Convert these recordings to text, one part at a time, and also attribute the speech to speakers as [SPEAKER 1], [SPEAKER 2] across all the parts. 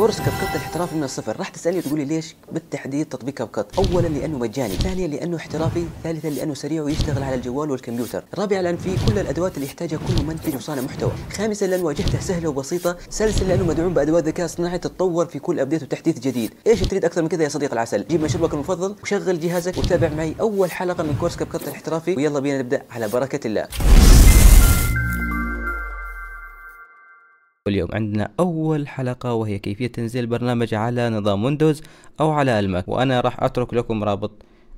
[SPEAKER 1] كورس كاب كات الاحترافي من الصفر راح تسالني وتقولي ليش بالتحديد تطبيق كاب كات اولا لانه مجاني ثانيا لانه احترافي ثالثا لانه سريع ويشتغل على الجوال والكمبيوتر رابعا لان فيه كل الادوات اللي يحتاجها كل منتج وصانع محتوى خامسا لان واجهته سهله وبسيطه سادسا لانه مدعوم بادوات ذكاء اصطناعي تتطور في كل ابديت وتحديث جديد ايش تريد اكثر من كذا يا صديق العسل جيب مشروبك المفضل وشغل جهازك وتابع معي اول حلقه من كورس كاب كات الاحترافي ويلا بينا نبدا على بركه الله واليوم عندنا أول حلقة وهي كيفية تنزيل برنامج على نظام ويندوز أو على الماك وأنا راح أترك لكم رابط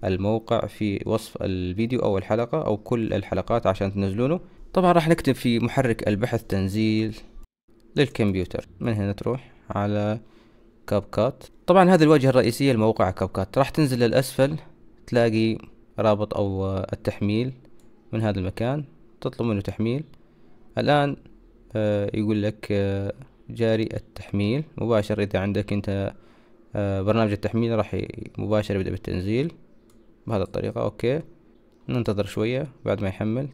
[SPEAKER 1] الموقع في وصف الفيديو أو الحلقة أو كل الحلقات عشان تنزلونه طبعا راح نكتب في محرك البحث تنزيل للكمبيوتر من هنا تروح على كاب كات طبعا هذه الواجهة الرئيسية لموقع كاب كات راح تنزل للأسفل تلاقي رابط أو التحميل من هذا المكان تطلب منه تحميل الآن آه، يقول لك آه، جاري التحميل مباشر إذا عندك أنت آه، برنامج التحميل راح مباشر يبدأ بالتنزيل بهذه الطريقة أوكي ننتظر شوية بعد ما يحمل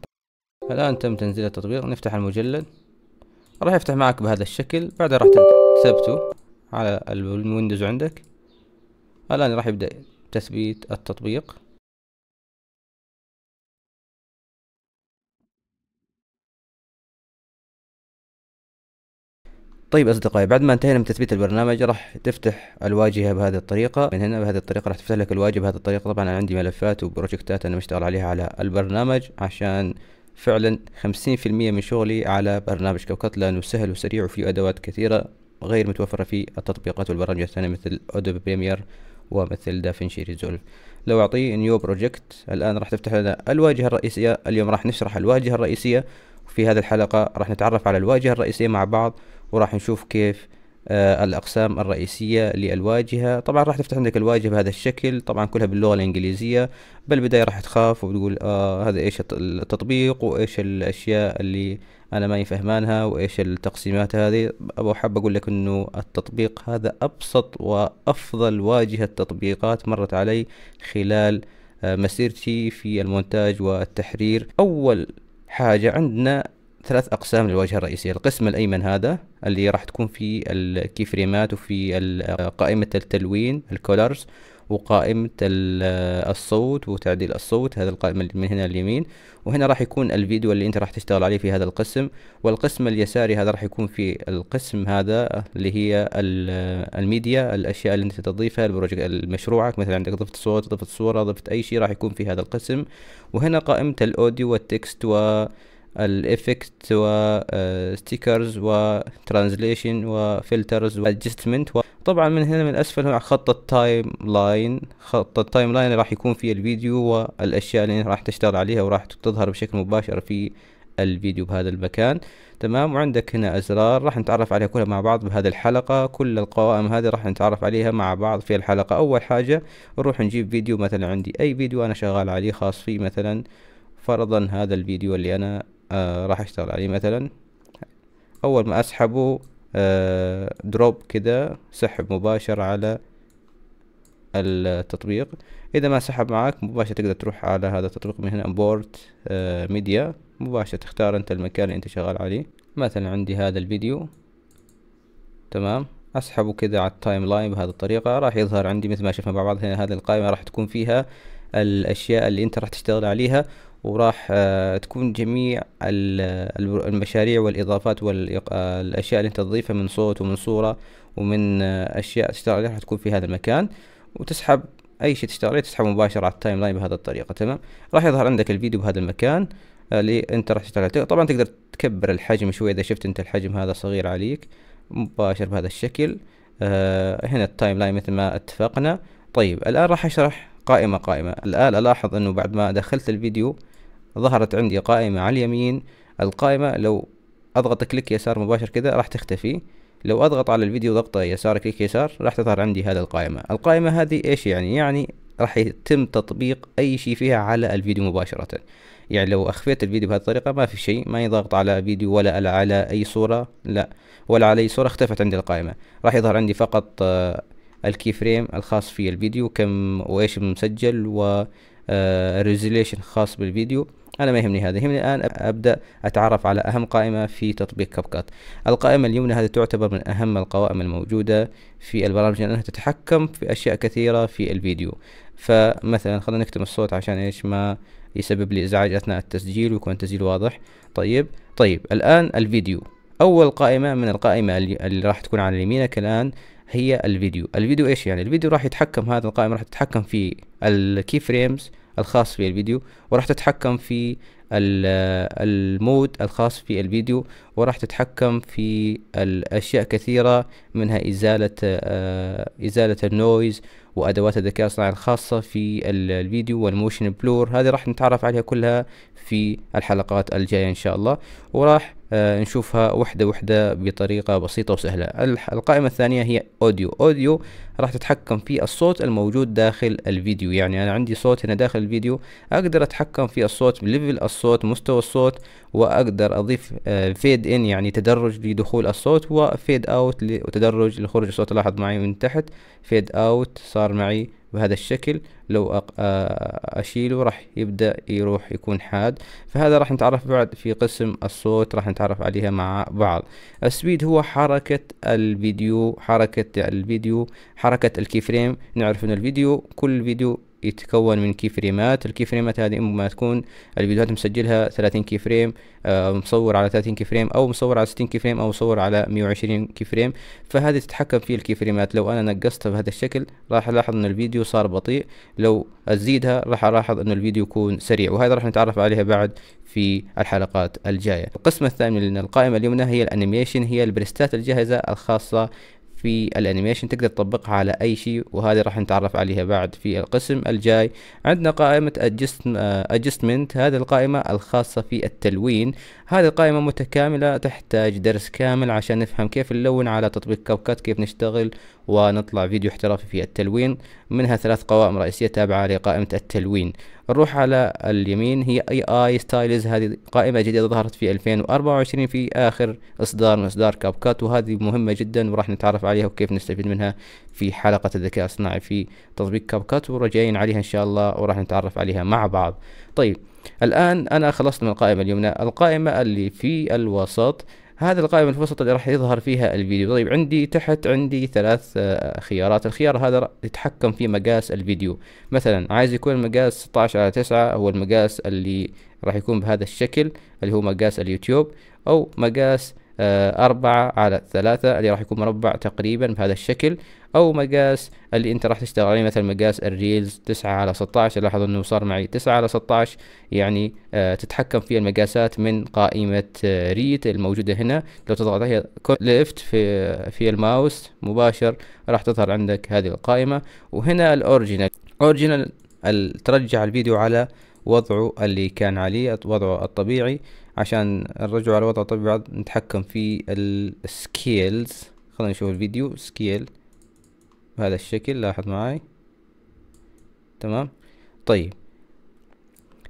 [SPEAKER 1] الآن تم تنزيل التطبيق نفتح المجلد راح يفتح معك بهذا الشكل بعدها راح تثبته على الويندوز عندك الآن راح يبدأ تثبيت التطبيق طيب اصدقائي بعد ما انتهينا من تثبيت البرنامج راح تفتح الواجهه بهذه الطريقه من هنا بهذه الطريقه راح تفتح لك الواجهه بهذه الطريقه طبعا انا عندي ملفات وبروجكتات انا مشتغل عليها على البرنامج عشان فعلا 50% من شغلي على برنامج كوكت لانه سهل وسريع وفيه ادوات كثيره غير متوفره في التطبيقات والبرامج الثانيه مثل ادوبي بريمير ومثل دافنشي ريزولف لو اعطيه نيو بروجكت الان راح تفتح لنا الواجهه الرئيسيه اليوم راح نشرح الواجهه الرئيسيه في هذه الحلقه راح نتعرف على الواجهه الرئيسيه مع بعض وراح نشوف كيف آه الأقسام الرئيسية للواجهة طبعا راح تفتح عندك الواجهة بهذا الشكل طبعا كلها باللغة الإنجليزية بالبداية راح تخاف وبتقول آه هذا إيش التطبيق وإيش الأشياء اللي أنا ماني فهمانها وإيش التقسيمات هذه أبو حاب أقول لك إنه التطبيق هذا أبسط وأفضل واجهة تطبيقات مرت علي خلال آه مسيرتي في المونتاج والتحرير أول حاجة عندنا ثلاث أقسام للواجهة الرئيسية القسم الأيمن هذا اللي راح تكون في الكي فريمات وفي قائمة التلوين الكولرز وقائمة الصوت وتعديل الصوت هذا القائمة اللي من هنا اليمين وهنا راح يكون الفيديو اللي انت راح تشتغل عليه في هذا القسم والقسم اليساري هذا راح يكون في القسم هذا اللي هي الميديا الاشياء اللي انت تضيفها البروجكت مشروعك مثلا عندك ضفت صوت ضفت صورة ضفت اي شيء راح يكون في هذا القسم وهنا قائمة الاوديو والتكست و الافكت وستيكرز وترانزليشن وفلترز وادجستمنت طبعا من هنا من الاسفل هو خط التايم لاين خط التايم لاين راح يكون فيه الفيديو والاشياء اللي راح تشتغل عليها وراح تظهر بشكل مباشر في الفيديو بهذا المكان تمام وعندك هنا ازرار راح نتعرف عليها كلها مع بعض بهذه الحلقه كل القوائم هذه راح نتعرف عليها مع بعض في الحلقه اول حاجه نروح نجيب فيديو مثلا عندي اي فيديو انا شغال عليه خاص فيه مثلا فرضا هذا الفيديو اللي انا آه، راح اشتغل عليه مثلا اول ما اسحبه دروب آه، كده سحب مباشر على التطبيق اذا ما سحب معك مباشرة تقدر تروح على هذا التطبيق من هنا امبورت ميديا مباشرة تختار انت المكان اللي انت شغال عليه مثلا عندي هذا الفيديو تمام اسحبه كده على التايم لاين بهذه الطريقة راح يظهر عندي مثل ما شفنا مع بعض هنا هذه القائمة راح تكون فيها الاشياء اللي انت راح تشتغل عليها وراح آه، تكون جميع المشاريع والإضافات والأشياء آه، اللي أنت تضيفها من صوت ومن صورة ومن آه، أشياء تشتغل عليها راح تكون في هذا المكان وتسحب أي شيء تشتغل عليه تسحبه مباشرة على التايم لاين بهذه الطريقة تمام راح يظهر عندك الفيديو بهذا المكان اللي أنت راح تشتغل عليه طبعا تقدر تكبر الحجم شوي إذا شفت أنت الحجم هذا صغير عليك مباشر بهذا الشكل هنا التايم لاين مثل ما اتفقنا طيب الآن راح أشرح قائمة قائمة الآن ألاحظ أنه بعد ما دخلت الفيديو ظهرت عندي قائمة على اليمين القائمة لو اضغط كليك يسار مباشر كذا راح تختفي لو اضغط على الفيديو ضغطة يسار كليك يسار راح تظهر عندي هذا القائمة القائمة هذه ايش يعني يعني راح يتم تطبيق اي شيء فيها على الفيديو مباشرة يعني لو اخفيت الفيديو بهذه الطريقة ما في شيء ما يضغط على فيديو ولا على اي صورة لا ولا على اي صورة اختفت عندي القائمة راح يظهر عندي فقط آه، الكي فريم الخاص في الفيديو كم وايش مسجل و ريزوليشن آه، خاص بالفيديو انا ما يهمني هذا يهمني الان ابدا اتعرف على اهم قائمه في تطبيق كاب كات القائمه اليمنى هذه تعتبر من اهم القوائم الموجوده في البرامج لانها تتحكم في اشياء كثيره في الفيديو فمثلا خلينا نكتم الصوت عشان ايش ما يسبب لي ازعاج اثناء التسجيل ويكون التسجيل واضح طيب طيب الان الفيديو اول قائمه من القائمه اللي راح تكون على يمينك الان هي الفيديو الفيديو ايش يعني الفيديو راح يتحكم هذا القائمة راح تتحكم في الكي فريمز الخاص في الفيديو وراح تتحكم في آه، المود الخاص في الفيديو وراح تتحكم في الاشياء كثيرة منها ازالة آه، ازالة النويز وادوات الذكاء الاصطناعي الخاصة في الفيديو والموشن بلور هذه راح نتعرف عليها كلها في الحلقات الجاية ان شاء الله وراح آه نشوفها وحدة وحدة بطريقة بسيطة وسهلة القائمة الثانية هي أوديو أوديو راح تتحكم في الصوت الموجود داخل الفيديو يعني انا عندي صوت هنا داخل الفيديو اقدر اتحكم في الصوت ليفل الصوت مستوى الصوت واقدر اضيف فيد آه، ان يعني تدرج لدخول الصوت وفيد اوت وتدرج لخروج الصوت لاحظ معي من تحت فيد اوت صار معي بهذا الشكل لو آه، اشيله راح يبدا يروح يكون حاد فهذا راح نتعرف بعد في قسم الصوت راح نتعرف عليها مع بعض السبيد هو حركه الفيديو حركه الفيديو حركة حركة الكي فريم نعرف ان الفيديو كل فيديو يتكون من كي فريمات الكي فريمات هذه اما تكون الفيديوهات مسجلها 30 فريم آه مصور على 30 كي فريم او مصور على 60 كي فريم او مصور على 120 كي فريم فهذه تتحكم في فريمات لو انا نقصتها بهذا الشكل راح الاحظ ان الفيديو صار بطيء لو ازيدها راح الاحظ ان الفيديو يكون سريع وهذا راح نتعرف عليها بعد في الحلقات الجاية القسم الثاني من القائمة اليمنى هي الانيميشن هي البريستات الجاهزة الخاصة في الانيميشن تقدر تطبقها على اي شيء وهذه راح نتعرف عليها بعد في القسم الجاي عندنا قائمة ادجستمنت هذه القائمة الخاصة في التلوين هذه القائمة متكاملة تحتاج درس كامل عشان نفهم كيف نلون على تطبيق كابكات كيف نشتغل ونطلع فيديو احترافي في التلوين منها ثلاث قوائم رئيسية تابعة لقائمة التلوين نروح على اليمين هي اي اي ستايلز هذه قائمة جديدة ظهرت في 2024 في اخر اصدار من اصدار كابكات وهذه مهمة جدا وراح نتعرف عليها وكيف نستفيد منها في حلقة الذكاء الصناعي في تطبيق كابكات ورجعين عليها ان شاء الله وراح نتعرف عليها مع بعض طيب الآن أنا خلصت من القائمة اليمنى القائمة اللي في الوسط هذه القائمة الوسط اللي راح يظهر فيها الفيديو طيب عندي تحت عندي ثلاث آه، خيارات الخيار هذا يتحكم في مقاس الفيديو مثلا عايز يكون المقاس 16 على 9 هو المقاس اللي راح يكون بهذا الشكل اللي هو مقاس اليوتيوب او مقاس آه، أربعة على ثلاثة اللي راح يكون مربع تقريبا بهذا الشكل أو مقاس اللي أنت راح تشتغل عليه مثلا مقاس الريلز تسعة على 16 لاحظ أنه صار معي تسعة على 16 يعني آه، تتحكم في المقاسات من قائمة آه، ريت الموجودة هنا لو تضغط هي ليفت في في الماوس مباشر راح تظهر عندك هذه القائمة وهنا الأوريجينال أوريجينال ترجع الفيديو على وضعه اللي كان عليه وضعه الطبيعي عشان نرجعه على وضعه طبيعي نتحكم في السكيلز خلينا نشوف الفيديو سكيل بهذا الشكل لاحظ معاي تمام طيب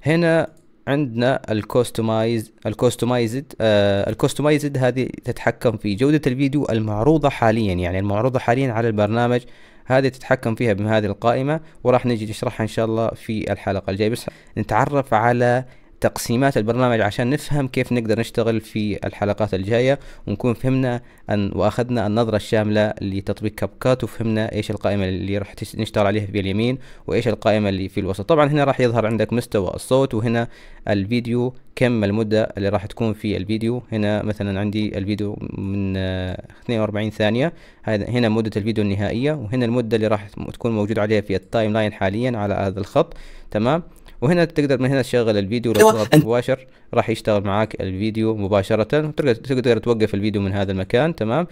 [SPEAKER 1] هنا عندنا الكوستمايز الكوستمايزد آه الكوستمايزد هذه تتحكم في جودة الفيديو المعروضة حاليا يعني المعروضة حاليا على البرنامج هذه تتحكم فيها بهذه القائمة وراح نجي نشرحها ان شاء الله في الحلقة الجاية بس نتعرف على تقسيمات البرنامج عشان نفهم كيف نقدر نشتغل في الحلقات الجاية ونكون فهمنا أن وأخذنا النظرة الشاملة لتطبيق كابكات وفهمنا إيش القائمة اللي راح نشتغل عليها في اليمين وإيش القائمة اللي في الوسط طبعا هنا راح يظهر عندك مستوى الصوت وهنا الفيديو كم المدة اللي راح تكون في الفيديو هنا مثلا عندي الفيديو من 42 آه، ثانية هنا مدة الفيديو النهائية وهنا المدة اللي راح تكون موجود عليها في التايم لاين حاليا على هذا الخط تمام وهنا تقدر من هنا تشغل الفيديو لو أيوة، مباشر راح يشتغل معاك الفيديو مباشرة تقدر توقف الفيديو من هذا المكان تمام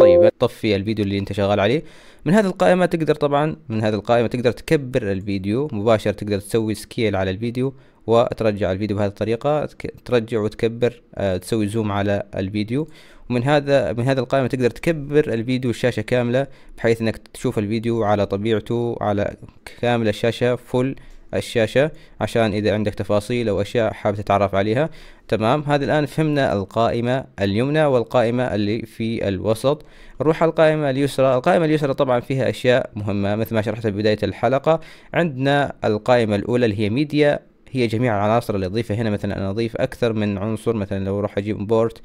[SPEAKER 1] طيب طفي الفيديو اللي انت شغال عليه من هذه القائمة تقدر طبعا من هذه القائمة تقدر تكبر الفيديو مباشرة تقدر تسوي سكيل على الفيديو وترجع الفيديو بهذه الطريقة ترجع وتكبر آه، تسوي زوم على الفيديو ومن هذا من هذه القائمة تقدر تكبر الفيديو الشاشة كاملة بحيث انك تشوف الفيديو على طبيعته على كامل الشاشة فل الشاشة عشان إذا عندك تفاصيل أو أشياء حابب تتعرف عليها تمام هذا الآن فهمنا القائمة اليمنى والقائمة اللي في الوسط نروح على القائمة اليسرى القائمة اليسرى طبعا فيها أشياء مهمة مثل ما شرحت بداية الحلقة عندنا القائمة الأولى اللي هي ميديا هي جميع العناصر اللي أضيفها هنا مثلا أنا أضيف أكثر من عنصر مثلا لو أروح أجيب بورت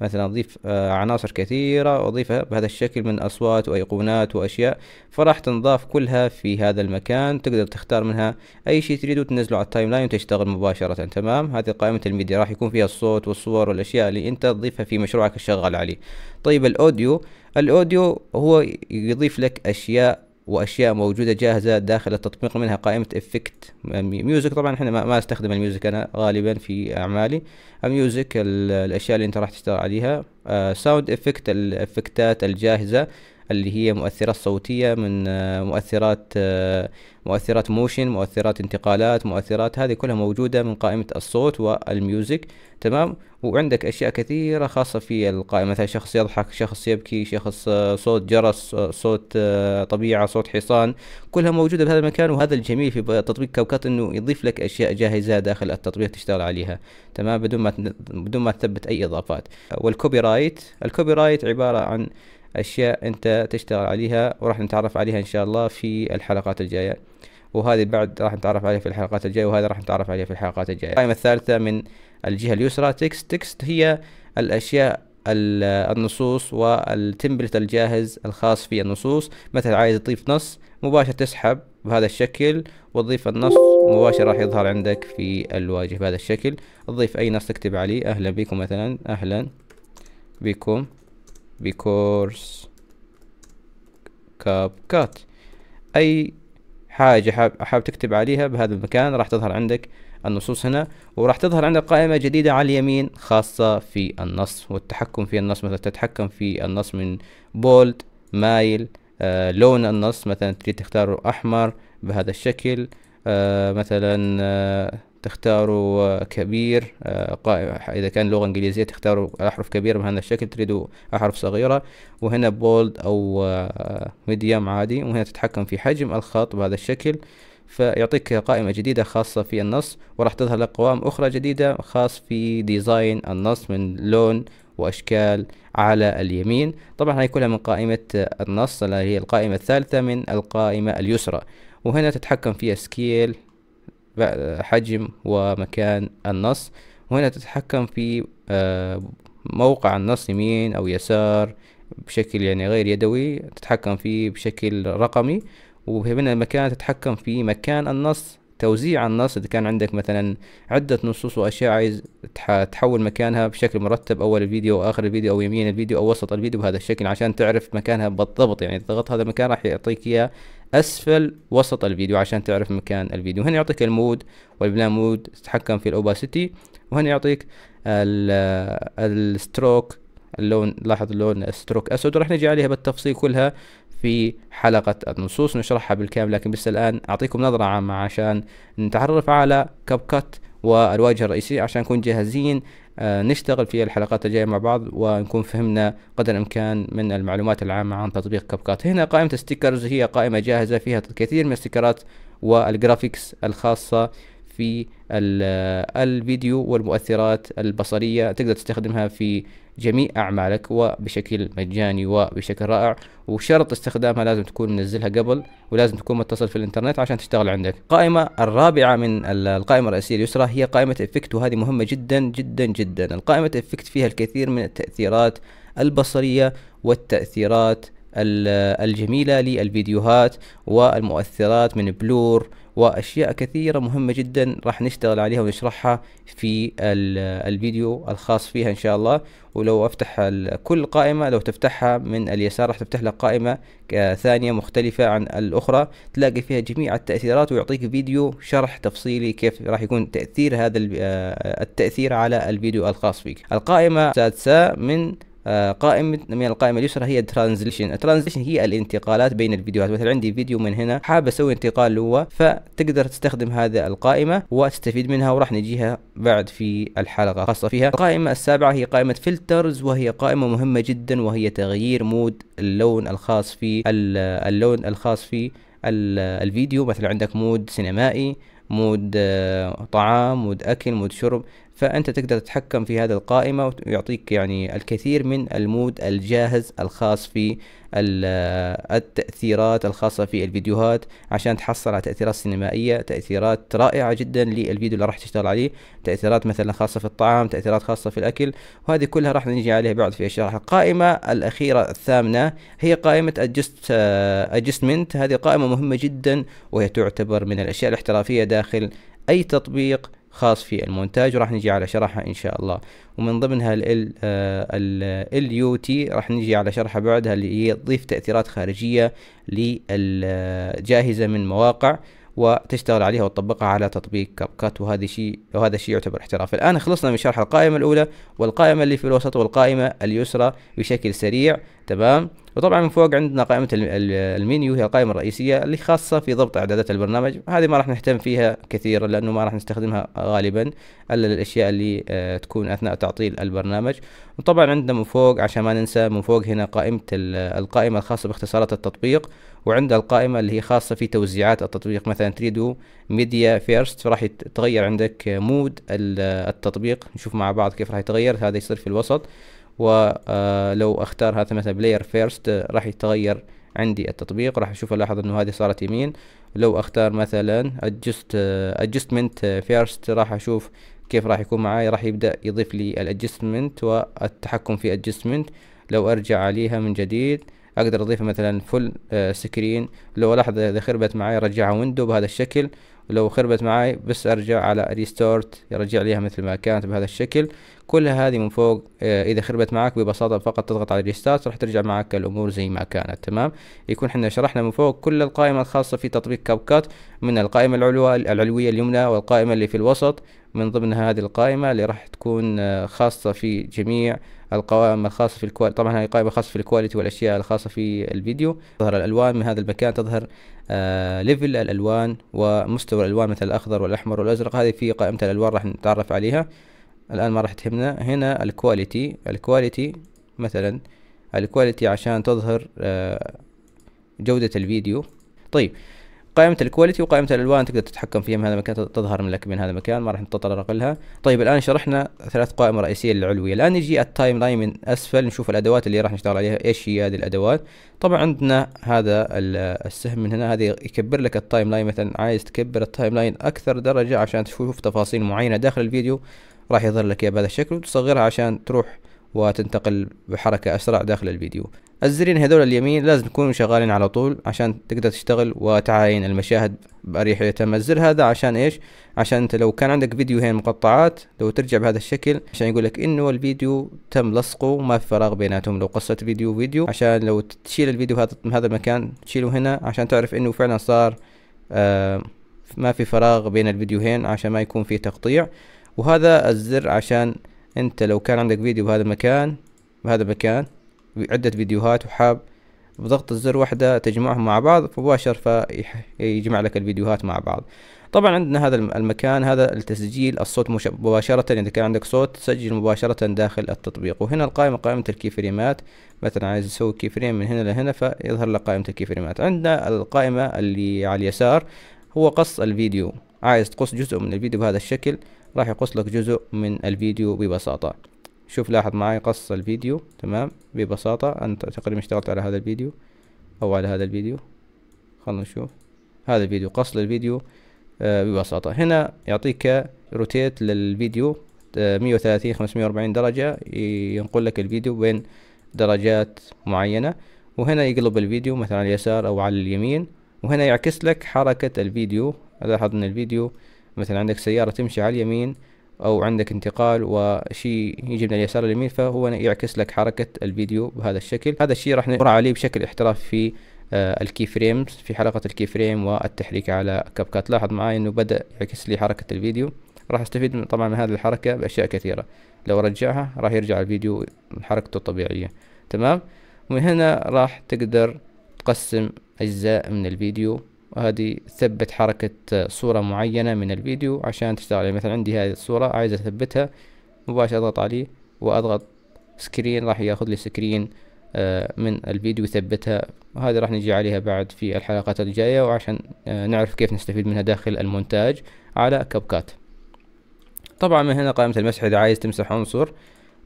[SPEAKER 1] مثلا أضيف آه، عناصر كثيرة وأضيفها بهذا الشكل من أصوات وأيقونات وأشياء فراح تنضاف كلها في هذا المكان تقدر تختار منها أي شيء تريده تنزله على التايم لاين وتشتغل مباشرة تمام هذه قائمة الميديا راح يكون فيها الصوت والصور والأشياء اللي أنت تضيفها في مشروعك الشغال عليه طيب الأوديو الأوديو هو يضيف لك أشياء واشياء موجوده جاهزه داخل التطبيق منها قائمه افكت ميوزك طبعا احنا ما استخدم الميوزك انا غالبا في اعمالي الميوزك الاشياء اللي انت راح تشتغل عليها ساوند افكت الافكتات الجاهزه اللي هي مؤثرات صوتية من آه، مؤثرات آه، مؤثرات موشن مؤثرات انتقالات مؤثرات هذه كلها موجودة من قائمة الصوت والميوزك تمام وعندك أشياء كثيرة خاصة في القائمة مثلا شخص يضحك شخص يبكي شخص آه، صوت جرس صوت طبيعة صوت حصان كلها موجودة بهذا المكان وهذا الجميل في تطبيق كوكات انه يضيف لك اشياء جاهزة داخل التطبيق تشتغل عليها تمام بدون ما بدون ما تثبت اي اضافات والكوبي رايت الكوبي رايت عبارة عن أشياء أنت تشتغل عليها وراح نتعرف عليها إن شاء الله في الحلقات الجاية وهذه بعد راح نتعرف عليها في الحلقات الجاية وهذا راح نتعرف عليها في الحلقات الجاية القائمة الثالثة من الجهة اليسرى تكست تكست هي الأشياء النصوص والتمبلت الجاهز الخاص في النصوص مثلا عايز تضيف نص مباشرة تسحب بهذا الشكل وتضيف النص مباشرة راح يظهر عندك في الواجهة بهذا الشكل تضيف أي نص تكتب عليه أهلا بكم مثلا أهلا بكم بكورس كاب كات اي حاجة حاب, حاب تكتب عليها بهذا المكان راح تظهر عندك النصوص هنا وراح تظهر عندك قائمة جديدة على اليمين خاصة في النص والتحكم في النص مثلا تتحكم في النص من بولد مايل آه لون النص مثلا تريد تختاره أحمر بهذا الشكل آه مثلا آه تختاروا كبير آه، إذا كان لغة إنجليزية تختاروا أحرف كبيرة بهذا الشكل تريدوا أحرف صغيرة وهنا بولد أو ميديم آه، عادي وهنا تتحكم في حجم الخط بهذا الشكل فيعطيك قائمة جديدة خاصة في النص وراح تظهر لك قوائم أخرى جديدة خاص في ديزاين النص من لون وأشكال على اليمين طبعا هاي كلها من قائمة النص اللي هي القائمة الثالثة من القائمة اليسرى وهنا تتحكم في سكيل حجم ومكان النص وهنا تتحكم في آه، موقع النص يمين أو يسار بشكل يعني غير يدوي تتحكم فيه بشكل رقمي وهنا المكان تتحكم في مكان النص توزيع النص إذا كان عندك مثلا عدة نصوص وأشياء عايز تحول مكانها بشكل مرتب أول الفيديو واخر الفيديو أو يمين الفيديو أو وسط الفيديو بهذا الشكل عشان تعرف مكانها بالضبط يعني تضغط هذا المكان راح يعطيك إياه اسفل وسط الفيديو عشان تعرف مكان الفيديو هنا يعطيك المود والبلا مود تتحكم في الاوباسيتي وهنا يعطيك آه، الستروك اللون لاحظ اللون ستروك اسود راح نجي عليها بالتفصيل كلها في حلقة النصوص نشرحها بالكامل لكن بس الآن أعطيكم نظرة عامة عشان نتعرف على كاب كات والواجهة الرئيسية عشان نكون جاهزين آه، نشتغل في الحلقات الجاية مع بعض ونكون فهمنا قدر الإمكان من المعلومات العامة عن تطبيق كابكات هنا قائمة ستيكرز هي قائمة جاهزة فيها الكثير من الستيكرات والجرافيكس الخاصة في الفيديو والمؤثرات البصرية تقدر تستخدمها في جميع أعمالك وبشكل مجاني وبشكل رائع وشرط استخدامها لازم تكون منزلها قبل ولازم تكون متصل في الإنترنت عشان تشتغل عندك القائمة الرابعة من القائمة الرئيسية اليسرى هي قائمة إفكت وهذه مهمة جدا جدا جدا القائمة إفكت فيها الكثير من التأثيرات البصرية والتأثيرات الجميلة للفيديوهات والمؤثرات من بلور واشياء كثيره مهمه جدا راح نشتغل عليها ونشرحها في الفيديو الخاص فيها ان شاء الله ولو افتح كل قائمه لو تفتحها من اليسار راح تفتح لك قائمه آه، ثانيه مختلفه عن الاخرى تلاقي فيها جميع التاثيرات ويعطيك فيديو شرح تفصيلي كيف راح يكون تاثير هذا آه، التاثير على الفيديو الخاص فيك القائمه السادسه من آه، قائمة من القائمة اليسرى هي الترانزليشن الترانزليشن هي الانتقالات بين الفيديوهات مثلا عندي فيديو من هنا حاب اسوي انتقال له فتقدر تستخدم هذا القائمة وتستفيد منها وراح نجيها بعد في الحلقة خاصة فيها القائمة السابعة هي قائمة فلترز وهي قائمة مهمة جدا وهي تغيير مود اللون الخاص في اللون الخاص في الفيديو مثلا عندك مود سينمائي مود آه، طعام مود اكل مود شرب فأنت تقدر تتحكم في هذه القائمة ويعطيك يعني الكثير من المود الجاهز الخاص في التأثيرات الخاصة في الفيديوهات عشان تحصل على تأثيرات سينمائية تأثيرات رائعة جدا للفيديو اللي راح تشتغل عليه تأثيرات مثلا خاصة في الطعام تأثيرات خاصة في الأكل وهذه كلها راح نجي عليها بعد في الشرح القائمة الأخيرة الثامنة هي قائمة ادجست ادجستمنت هذه قائمة مهمة جدا وهي تعتبر من الأشياء الاحترافية داخل أي تطبيق خاص في المونتاج وراح نجي على شرحها ان شاء الله ومن ضمنها ال يو تي آه، راح نجي على شرحها بعدها اللي هي تضيف تاثيرات خارجيه للجاهزه آه، من مواقع وتشتغل عليها وتطبقها على تطبيق كاب كات وهذا شيء وهذا شيء يعتبر احتراف الان خلصنا من شرح القائمه الاولى والقائمه اللي في الوسط والقائمه اليسرى بشكل سريع تمام وطبعا من فوق عندنا قائمه المنيو هي القائمه الرئيسيه اللي خاصه في ضبط اعدادات البرنامج هذه ما راح نهتم فيها كثيرا لانه ما راح نستخدمها غالبا الا للاشياء اللي آه، تكون اثناء تعطيل البرنامج وطبعا عندنا من فوق عشان ما ننسى من فوق هنا قائمه القائمه الخاصه باختصارات التطبيق وعندها القائمة اللي هي خاصة في توزيعات التطبيق مثلا تريدو ميديا فيرست راح يتغير عندك مود التطبيق نشوف مع بعض كيف راح يتغير هذا يصير في الوسط ولو آه، اختار هذا مثلا بلاير فيرست آه، راح يتغير عندي التطبيق راح اشوف الاحظ انه هذه صارت يمين لو اختار مثلا ادجست ادجستمنت آه، فيرست راح اشوف كيف راح يكون معاي راح يبدأ يضيف لي الادجستمنت والتحكم في ادجستمنت لو ارجع عليها من جديد اقدر اضيف مثلا فل سكرين آه، لو لاحظ اذا خربت معي رجعها ويندو بهذا الشكل ولو خربت معي بس ارجع على ريستورت يرجع ليها مثل ما كانت بهذا الشكل كل هذه من فوق آه، اذا خربت معك ببساطه فقط تضغط على ريستارت راح ترجع معك الامور زي ما كانت تمام يكون احنا شرحنا من فوق كل القائمه الخاصه في تطبيق كاب كات من القائمه العلوى العلويه اليمنى والقائمه اللي في الوسط من ضمن هذه القائمه اللي راح تكون آه، خاصه في جميع القوائم الخاصة في الكواليتي طبعا هاي قائمة خاصة في الكواليتي والأشياء الخاصة في الفيديو تظهر الألوان من هذا المكان تظهر آه ليفل الألوان ومستوى الألوان مثل الأخضر والأحمر والأزرق هذه في قائمة الألوان راح نتعرف عليها الآن ما راح تهمنا هنا الكواليتي الكواليتي مثلا الكواليتي عشان تظهر آه جودة الفيديو طيب قائمه الكواليتي وقائمه الالوان تقدر تتحكم فيها من هذا المكان تظهر من لك من هذا المكان ما راح نتطرق لها طيب الان شرحنا ثلاث قائمه رئيسيه للعلويه الان نجي التايم لاين من اسفل نشوف الادوات اللي راح نشتغل عليها ايش هي هذه الادوات طبعا عندنا هذا السهم من هنا هذا يكبر لك التايم لاين مثلا عايز تكبر التايم لاين اكثر درجه عشان تشوف تفاصيل معينه داخل الفيديو راح يظهر لك اياها بهذا الشكل وتصغرها عشان تروح وتنتقل بحركة أسرع داخل الفيديو الزرين هذول اليمين لازم يكونوا شغالين على طول عشان تقدر تشتغل وتعاين المشاهد بأريحية تم الزر هذا عشان ايش عشان انت لو كان عندك فيديو مقطعات لو ترجع بهذا الشكل عشان يقول لك انه الفيديو تم لصقه وما في فراغ بيناتهم لو قصت فيديو فيديو عشان لو تشيل الفيديو هذا من هذا المكان تشيله هنا عشان تعرف انه فعلا صار آه ما في فراغ بين الفيديوهين عشان ما يكون في تقطيع وهذا الزر عشان انت لو كان عندك فيديو بهذا المكان بهذا المكان عدة فيديوهات وحاب بضغط الزر واحدة تجمعهم مع بعض مباشر فيجمع لك الفيديوهات مع بعض طبعا عندنا هذا المكان هذا التسجيل الصوت مباشرة يعني إذا كان عندك صوت تسجل مباشرة داخل التطبيق وهنا القائمة قائمة الكيفريمات مثلا عايز أسوي كيفريم من هنا لهنا فيظهر لك قائمة الكيفريمات عندنا القائمة اللي على اليسار هو قص الفيديو عايز تقص جزء من الفيديو بهذا الشكل راح يقص لك جزء من الفيديو ببساطة شوف لاحظ معاي قص الفيديو تمام ببساطة أنا تقريبا اشتغلت على هذا الفيديو أو على هذا الفيديو خلنا نشوف هذا الفيديو قص للفيديو آه ببساطة هنا يعطيك روتيت للفيديو آه، مية وثلاثين خمسمية وأربعين درجة ينقل لك الفيديو بين درجات معينة وهنا يقلب الفيديو مثلا على اليسار أو على اليمين وهنا يعكس لك حركة الفيديو لاحظ ان الفيديو مثلا عندك سيارة تمشي على اليمين او عندك انتقال وشيء يجي من اليسار لليمين فهو يعكس لك حركه الفيديو بهذا الشكل هذا الشيء راح نمر عليه بشكل احترافي في آه، الكي فريمز في حلقه الكي فريم والتحريك على كاب كات لاحظ معي انه بدا يعكس لي حركه الفيديو راح استفيد من طبعا من هذه الحركه باشياء كثيره لو رجعها راح يرجع الفيديو حركته الطبيعيه تمام ومن هنا راح تقدر تقسم اجزاء من الفيديو وهذه ثبت حركة صورة معينة من الفيديو عشان تشتغل يعني مثلا عندي هذه الصورة عايز اثبتها مباشرة اضغط عليه واضغط سكرين راح ياخذ لي سكرين آه، من الفيديو يثبتها وهذه راح نجي عليها بعد في الحلقات الجاية وعشان آه، نعرف كيف نستفيد منها داخل المونتاج على كبكات طبعا من هنا قائمة المسح إذا عايز تمسح عنصر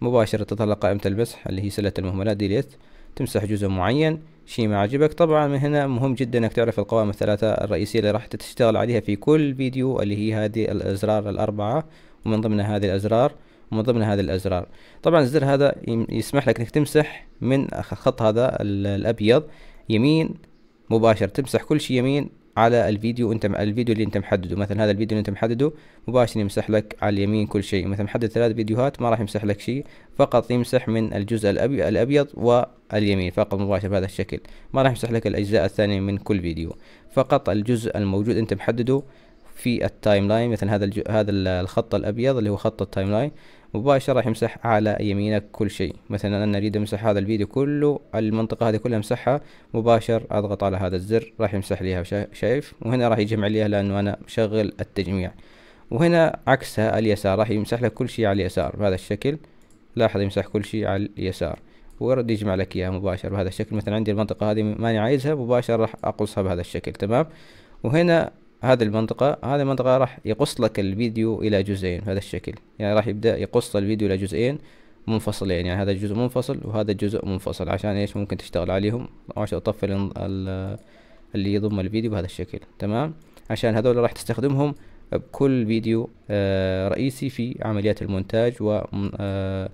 [SPEAKER 1] مباشرة تظهر قائمة المسح اللي هي سلة المهملات ديليت تمسح جزء معين شيء ما عجبك طبعا من هنا مهم جدا انك تعرف القوائم الثلاثة الرئيسية اللي راح تشتغل عليها في كل فيديو اللي هي هذه الازرار الاربعة ومن ضمنها هذه الازرار ومن ضمن هذه الازرار طبعا الزر هذا يسمح لك انك تمسح من الخط هذا الابيض يمين مباشر تمسح كل شيء يمين على الفيديو انت الفيديو اللي انت محدده مثلا هذا الفيديو اللي انت محدده مباشر يمسح لك على اليمين كل شيء مثلا محدد ثلاث فيديوهات ما راح يمسح لك شيء فقط يمسح من الجزء الأبي الابيض واليمين فقط مباشر بهذا الشكل ما راح يمسح لك الاجزاء الثانيه من كل فيديو فقط الجزء الموجود انت محدده في التايم لاين مثلا هذا هذا الخط الابيض اللي هو خط التايم لاين مباشرة راح يمسح على يمينك كل شيء مثلا أنا أريد أمسح هذا الفيديو كله المنطقة هذه كلها أمسحها مباشر أضغط على هذا الزر راح يمسح ليها شايف وهنا راح يجمع ليها لأنه أنا مشغل التجميع وهنا عكسها اليسار راح يمسح لك كل شيء على اليسار بهذا الشكل لاحظ يمسح كل شيء على اليسار ويرد يجمع لك اياها مباشر بهذا الشكل مثلا عندي المنطقة هذه ماني عايزها مباشر راح اقصها بهذا الشكل تمام وهنا هذه المنطقة هذه المنطقة راح يقص لك الفيديو إلى جزئين بهذا الشكل يعني راح يبدأ يقص الفيديو إلى جزئين منفصلين يعني هذا الجزء منفصل وهذا الجزء منفصل عشان ايش ممكن تشتغل عليهم عشان تطفي اللي يضم الفيديو بهذا الشكل تمام عشان هذول راح تستخدمهم بكل فيديو آه، رئيسي في عمليات المونتاج و آه،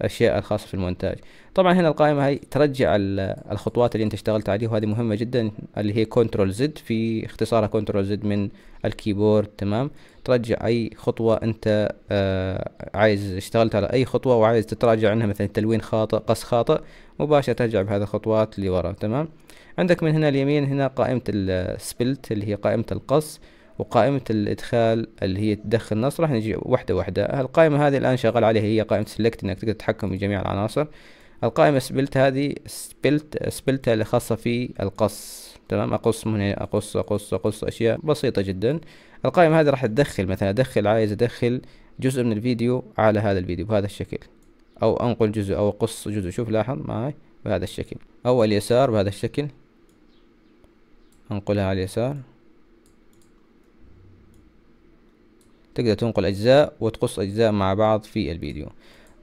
[SPEAKER 1] الاشياء الخاصه في المونتاج طبعا هنا القائمه هي ترجع الخطوات اللي انت اشتغلت عليها وهذه مهمه جدا اللي هي كنترول زد في اختصارها كنترول زد من الكيبورد تمام ترجع اي خطوه انت آه عايز اشتغلت على اي خطوه وعايز تتراجع عنها مثلا تلوين خاطئ قص خاطئ مباشره ترجع بهذه الخطوات لورا تمام عندك من هنا اليمين هنا قائمه السبلت اللي هي قائمه القص وقائمة الإدخال اللي هي تدخل نص راح نجي واحدة واحدة القائمة هذه الآن شغال عليها هي قائمة سيلكت إنك تقدر تتحكم بجميع العناصر القائمة سبلت هذه سبلت سبلتها اللي خاصة في القص تمام أقص من هنا أقص أقص أقص أشياء بسيطة جدا القائمة هذه راح تدخل مثلا أدخل عايز أدخل جزء من الفيديو على هذا الفيديو بهذا الشكل أو أنقل جزء أو أقص جزء شوف لاحظ معي بهذا الشكل أو اليسار بهذا الشكل أنقلها على اليسار تقدر تنقل أجزاء وتقص أجزاء مع بعض في الفيديو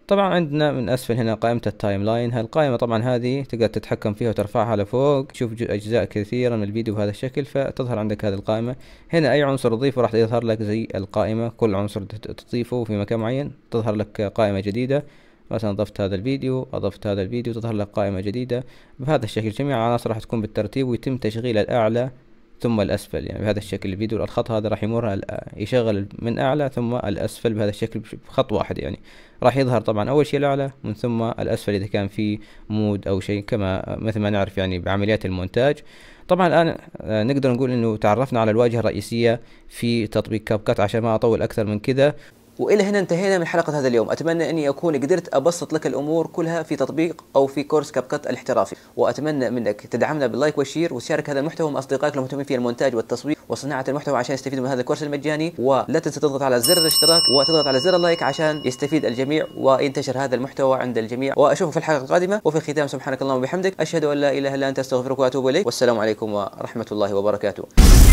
[SPEAKER 1] طبعا عندنا من أسفل هنا قائمة التايم لاين هالقائمة طبعا هذه تقدر تتحكم فيها وترفعها لفوق تشوف أجزاء كثيرة من الفيديو بهذا الشكل فتظهر عندك هذه القائمة هنا أي عنصر تضيفه راح يظهر لك زي القائمة كل عنصر تضيفه في مكان معين تظهر لك قائمة جديدة مثلا ضفت هذا الفيديو أضفت هذا الفيديو تظهر لك قائمة جديدة بهذا الشكل جميع العناصر راح تكون بالترتيب ويتم تشغيل الأعلى ثم الأسفل يعني بهذا الشكل الفيديو الخط هذا راح يمر يشغل من أعلى ثم الأسفل بهذا الشكل بخط واحد يعني راح يظهر طبعا أول شيء الأعلى من ثم الأسفل إذا كان في مود أو شيء كما مثل ما نعرف يعني بعمليات المونتاج طبعا الآن آه، نقدر نقول إنه تعرفنا على الواجهة الرئيسية في تطبيق كاب كات عشان ما أطول أكثر من كذا والى هنا انتهينا من حلقه هذا اليوم اتمنى اني اكون قدرت ابسط لك الامور كلها في تطبيق او في كورس كاب كات الاحترافي واتمنى منك تدعمنا باللايك والشير وتشارك هذا المحتوى مع اصدقائك المهتمين في المونتاج والتصوير وصناعه المحتوى عشان يستفيدوا من هذا الكورس المجاني ولا تنسى تضغط على زر الاشتراك وتضغط على زر اللايك عشان يستفيد الجميع وينتشر هذا المحتوى عند الجميع واشوفك في الحلقه القادمه وفي الختام سبحانك اللهم وبحمدك اشهد ان لا اله الا انت استغفرك واتوب اليك والسلام عليكم ورحمه الله وبركاته